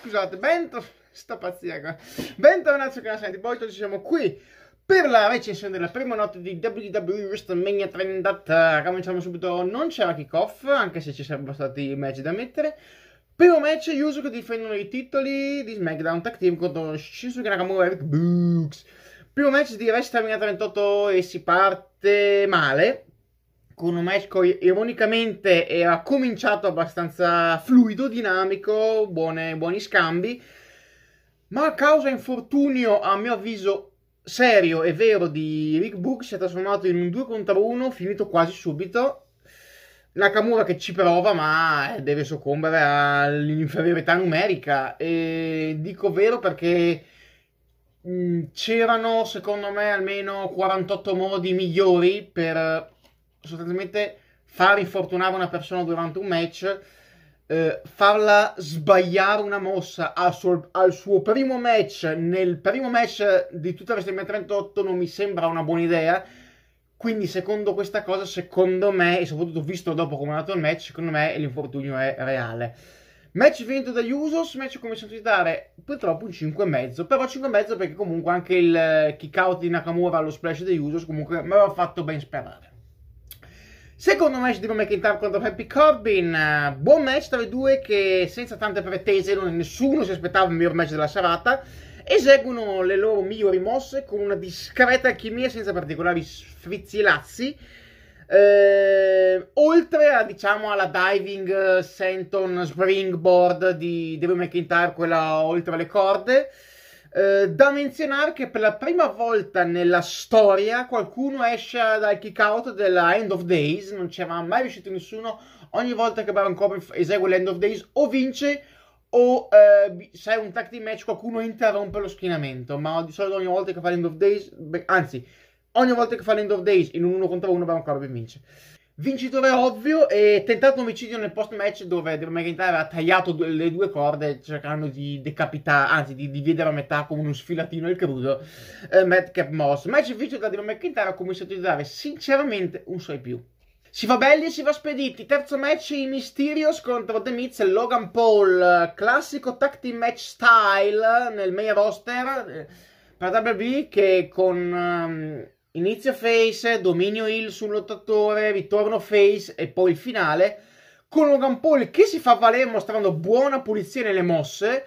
scusate, bentornati, sta pazzia qua, bentornati sul canale di Boito, ci siamo qui per la recensione della prima notte di WWE WrestleMania 33, cominciamo subito, non c'era kickoff, anche se ci sarebbero stati i match da mettere, Primo match, Yusuke difendono i titoli di SmackDown Tag Team contro Shinsuke Nakamura e Eric Brooks. Primo match di WrestleMania 38 e si parte male, con un match che ironicamente era cominciato abbastanza fluido, dinamico, buone, buoni scambi, ma a causa infortunio a mio avviso serio e vero di Rick Book si è trasformato in un 2 contro 1 finito quasi subito. Nakamura che ci prova ma deve soccombere all'inferiorità numerica e dico vero perché c'erano secondo me almeno 48 modi migliori per sostanzialmente far infortunare una persona durante un match, eh, farla sbagliare una mossa al suo, al suo, primo match, nel primo match di tutta la WrestleMania 38 non mi sembra una buona idea. Quindi secondo questa cosa, secondo me, e soprattutto visto dopo come è andato il match, secondo me l'infortunio è reale. Match vinto da Usos, match come a citare, purtroppo un 5,5, però 5,5 perché comunque anche il kick out di Nakamura allo splash di Usos comunque mi aveva fatto ben sperare. Secondo match di McIntyre contro Happy Corbin, buon match tra i due che senza tante pretese, nessuno si aspettava il miglior match della serata, eseguono le loro migliori mosse con una discreta alchimia senza particolari sfrizzilazzi, eh, oltre a, diciamo, alla diving eh, senton springboard di Drew McIntyre, quella oltre le corde, eh, da menzionare che per la prima volta nella storia qualcuno esce dal kick out della End of Days, non c'era mai riuscito nessuno. Ogni volta che Baron Corbin esegue l'End of Days o vince o eh, se è un tag team match qualcuno interrompe lo schienamento, ma di solito ogni volta che fa l'End of Days, beh, anzi, ogni volta che fa l'End of Days in un 1 contro 1 Baron Corbin vince. Vincitore ovvio e tentato omicidio nel post match dove De McIntyre ha tagliato le due corde cercando di decapitare, anzi di dividere a metà con uno sfilatino il crudo eh, Madcap Moss. Match vinto da De McIntyre ha cominciato a utilizzare sinceramente un 6 più. Si va belli e si va spediti. Terzo match i Mysterios contro The Miz e Logan Paul. Classico tag team match style nel main roster per WWE che con... Um, inizio face, dominio heal sul lottatore, ritorno face e poi il finale con Logan Paul che si fa valere mostrando buona pulizia nelle mosse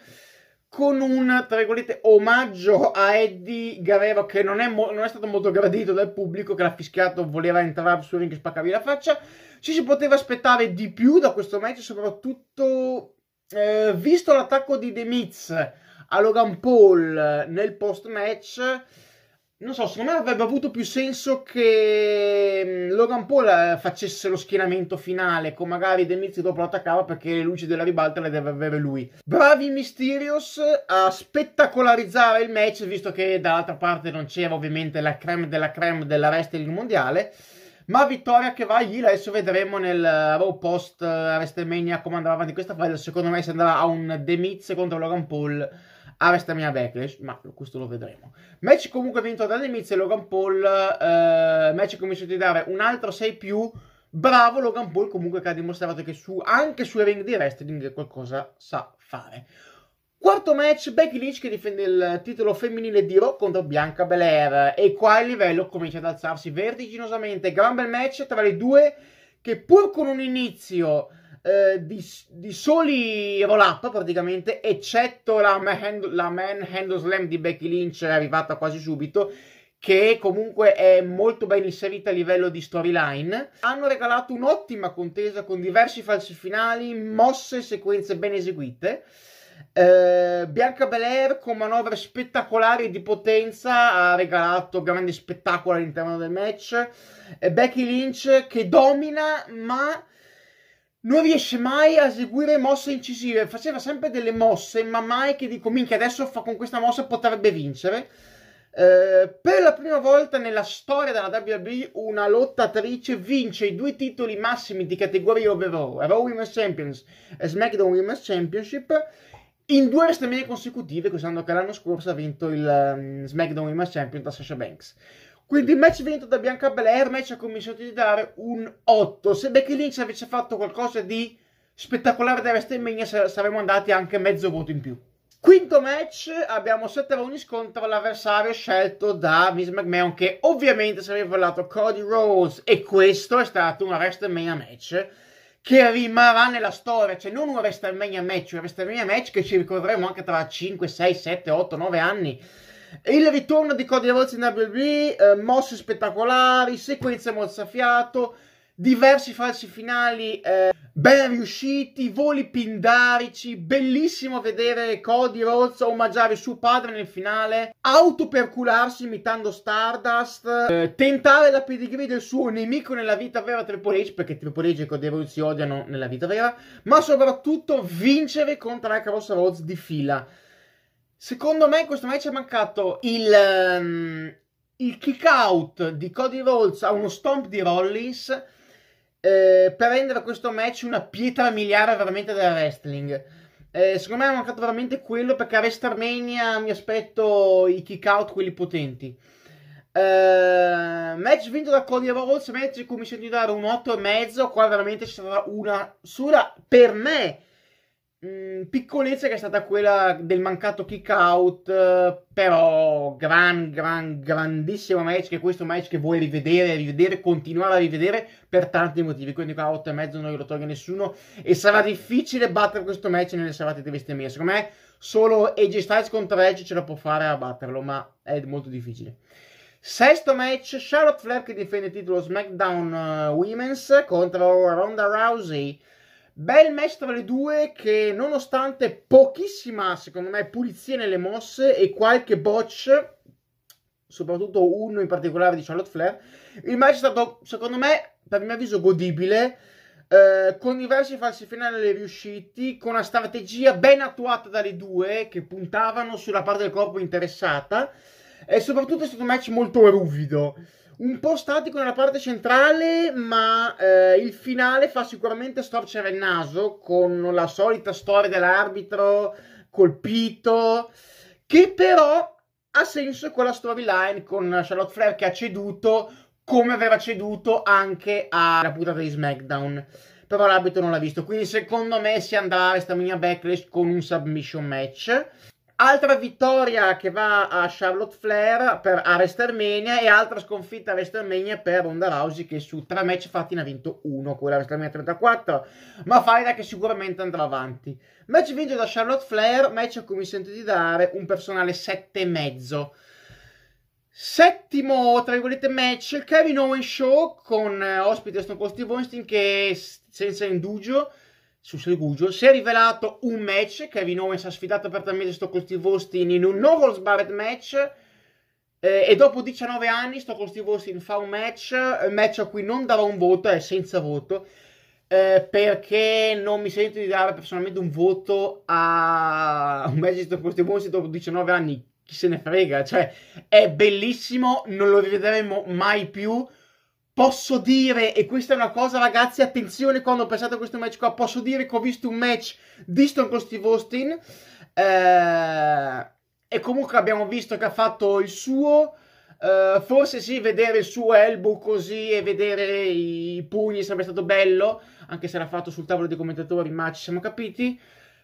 con un, tra virgolette, omaggio a Eddie Guerrero che non è, mo- non è, stato molto gradito dal pubblico che l'ha fischiato, voleva entrare sul ring e spaccargli la faccia. Ci si poteva aspettare di più da questo match, soprattutto eh, visto l'attacco di The Miz a Logan Paul nel post match non so, secondo me avrebbe avuto più senso che mm, Logan Paul eh, facesse lo schienamento finale con magari De Mizzi dopo l'attaccava perché le luci della ribalta le deve avere lui. Bravi Mysterios a spettacolarizzare il match visto che dall'altra parte non c'era ovviamente la creme della creme della wrestling mondiale. Ma vittoria che va a Yila, adesso vedremo nel Raw eh, boh, post eh, WrestleMania come andrà avanti questa fase. Secondo me si andrà a un The Miz contro Logan Paul a ah, West Ham Backlash, ma questo lo vedremo. Match comunque vinto da Demitz e Logan Paul, eh, match cominciato mi di dare un altro 6+, più, bravo Logan Paul comunque che ha dimostrato che su, anche sui ring di wrestling qualcosa sa fare. Quarto match, Becky Lynch che difende il titolo femminile di Rock contro Bianca Belair e qua il livello comincia ad alzarsi vertiginosamente, gran bel match tra le due che pur con un inizio eh, di, di, soli roll-up praticamente, eccetto la man, la man handle slam di Becky Lynch arrivata quasi subito, che comunque è molto ben inserita a livello di storyline. Hanno regalato un'ottima contesa con diversi falsi finali, mosse e sequenze ben eseguite. Eh, Bianca Belair con manovre spettacolari di potenza ha regalato grande spettacolo all'interno del match. Eh, Becky Lynch che domina, ma non riesce mai a eseguire mosse incisive. Faceva sempre delle mosse, ma mai che dico, minchia, adesso fa, con questa mossa potrebbe vincere. Eh, per la prima volta nella storia della WWE una lottatrice vince i due titoli massimi di categoria overall, Raw Women's Champions e SmackDown Women's Championship in due WrestleMania consecutive, considerando che l'anno scorso ha vinto il um, SmackDown Women's Champion da Sasha Banks. Quindi il match vinto da Bianca Belair, match ha cominciato di dare un 8. Se Becky Lynch avesse fatto qualcosa di spettacolare da WrestleMania saremmo andati anche mezzo voto in più. Quinto match, abbiamo 7 rounds contro l'avversario scelto da Miss McMahon che ovviamente sarebbe aveva volato Cody Rhodes e questo è stato un WrestleMania match che rimarrà nella storia, cioè non un WrestleMania match, un WrestleMania match che ci ricorderemo anche tra 5, 6, 7, 8, 9 anni il ritorno di Cody Rhodes in WB, eh, mosse spettacolari, sequenze mozzafiato, diversi falsi finali eh, ben riusciti, voli pindarici, bellissimo vedere Cody Rhodes omaggiare suo padre nel finale, autopercularsi imitando Stardust, eh, tentare la pedigree del suo nemico nella vita vera Triple H, perché Triple H e Cody Rhodes si odiano nella vita vera, ma soprattutto vincere contro la Cross Rhodes di fila. Secondo me in questo match è mancato il, um, il kick out di Cody Rolls a uno stomp di Rollins eh, per rendere questo match una pietra miliare veramente del wrestling. Eh, secondo me è mancato veramente quello perché a WrestleMania mi aspetto i kick out, quelli potenti. Eh, match vinto da Cody Rolls, match in cui mi sento di dare un 8,5, qua veramente ci sarà una sola per me Mm, piccolezza che è stata quella del mancato kick out, però gran, gran, grandissimo match, che questo match che vuoi rivedere, rivedere, continuare a rivedere per tanti motivi, quindi qua 8 e mezzo non lo toglie nessuno e sarà difficile battere questo match nelle serate di Vestemia, secondo me solo AJ Styles contro Edge ce la può fare a batterlo, ma è molto difficile. Sesto match, Charlotte Flair che difende il titolo SmackDown eh, Women's contro Ronda Rousey. Bel match tra le due che nonostante pochissima, secondo me, pulizia nelle mosse e qualche botch, soprattutto uno in particolare di Charlotte Flair, il match è stato, secondo me, per mio avviso, godibile. Eh, con diversi falsi finali riusciti, con una strategia ben attuata dalle due che puntavano sulla parte del corpo interessata e soprattutto è stato un match molto ruvido un po' statico nella parte centrale, ma eh, il finale fa sicuramente storcere il naso con la solita storia dell'arbitro colpito, che però ha senso quella storyline con Charlotte Flair che ha ceduto, come aveva ceduto anche alla puntata di SmackDown. Però l'arbitro non l'ha visto, quindi secondo me si andrà a questa mia backlash con un submission match. Altra vittoria che va a Charlotte Flair per a WrestleMania e altra sconfitta a WrestleMania per Ronda Rousey che su tre match fatti ne ha vinto uno, quella a WrestleMania 34, ma faida che sicuramente andrà avanti. Match vinto da Charlotte Flair, match a cui mi sento di dare un personale 7,5. Settimo, tra virgolette, match, Kevin Owen Show con eh, ospite Stone Cold Steve Austin che senza indugio su Segugio, si è rivelato un match, Kevin Owens ha sfidato apertamente Stocco Steve Austin in un no holds match eh, e dopo 19 anni Stocco Steve Austin fa un match, match a cui non darò un voto, è senza voto, eh, perché non mi sento di dare personalmente un voto a un match di Stocco Steve Austin dopo 19 anni, chi se ne frega, cioè è bellissimo, non lo rivedremo mai più, posso dire, e questa è una cosa ragazzi, attenzione quando ho pensato a questo match qua, posso dire che ho visto un match di Stone con Steve Austin, eh, e comunque abbiamo visto che ha fatto il suo, eh, forse sì, vedere il suo elbow così e vedere i pugni sarebbe stato bello, anche se l'ha fatto sul tavolo dei commentatori, ma ci siamo capiti,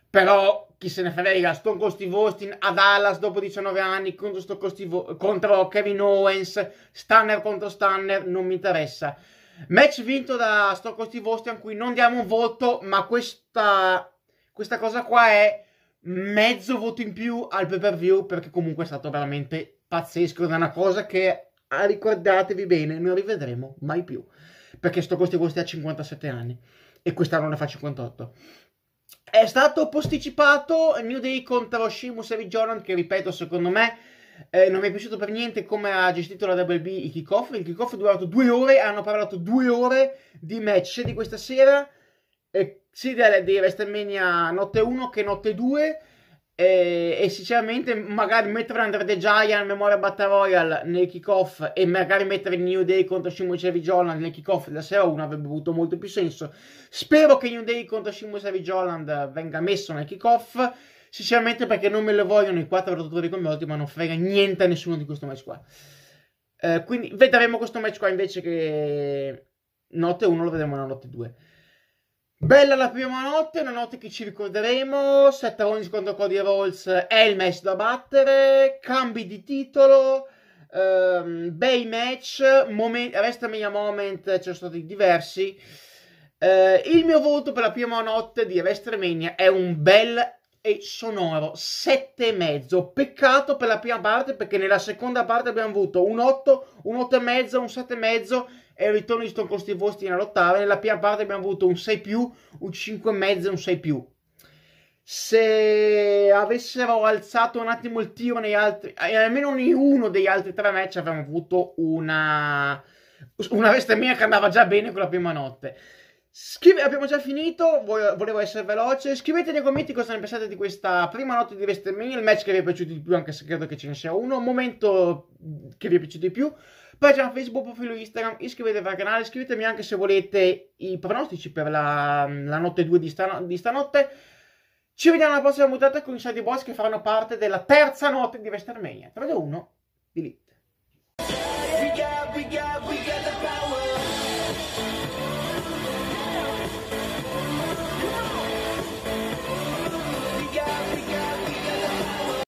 però chi se ne frega, Stone Cold Steve Austin a Dallas dopo 19 anni contro, Stone contro Kevin Owens, Stunner contro Stunner, non mi interessa. Match vinto da Stone Cold Steve Austin a cui non diamo un voto, ma questa, questa cosa qua è mezzo voto in più al pay per view perché comunque è stato veramente pazzesco ed è una cosa che ah, ricordatevi bene non rivedremo mai più perché sto costi costi ha 57 anni e quest'anno ne fa 58 è stato posticipato New Day contro Sheamus e Jordan, che ripeto, secondo me eh, non mi è piaciuto per niente come ha gestito la WB il kickoff. Il kickoff è durato due ore, hanno parlato due ore di match di questa sera, eh, sia di WrestleMania notte 1 che notte 2. E, e, sinceramente magari mettere Andre De Giant, memoria Battle Royale nel kickoff e magari mettere New Day contro Shimon Sevi Joland nel kickoff della sera 1 avrebbe avuto molto più senso. Spero che New Day contro Shimon Sevi Joland venga messo nel kickoff. Sinceramente, perché non me lo vogliono i quattro rotatori coinvolti, ma non frega niente a nessuno di questo match qua. Eh, quindi vedremo questo match qua invece che notte 1 lo vedremo la notte 2. Bella la prima notte, una notte che ci ricorderemo, 7 round contro Cody Rolls è il match da battere, cambi di titolo, ehm, bei match, momen- resta meglio moment, ci sono stati diversi. Eh, il mio voto per la prima notte di WrestleMania è un bel e sonoro e mezzo Peccato per la prima parte perché nella seconda parte abbiamo avuto un 8, un 8,5, un 7,5 e il ritorno di Stoncosti Vosti nella all'ottava. Nella prima parte abbiamo avuto un 6 più, un 5,5 e un 6 più. Se avessero alzato un attimo il tiro nei altri, almeno in uno degli altri tre match, avremmo avuto una, una veste mia che andava già bene con la prima notte. Scrive, abbiamo già finito, volevo essere veloce. Scrivete nei commenti cosa ne pensate di questa prima notte di WrestleMania, il match che vi è piaciuto di più, anche se credo che ce ne sia uno, un momento che vi è piaciuto di più pagina Facebook, profilo Instagram, iscrivetevi al canale, iscrivetevi anche se volete i pronostici per la, la notte 2 di, stan- di stanotte. Ci vediamo alla prossima puntata con i Sandy Boys che faranno parte della terza notte di WrestleMania 3-1 di Elite.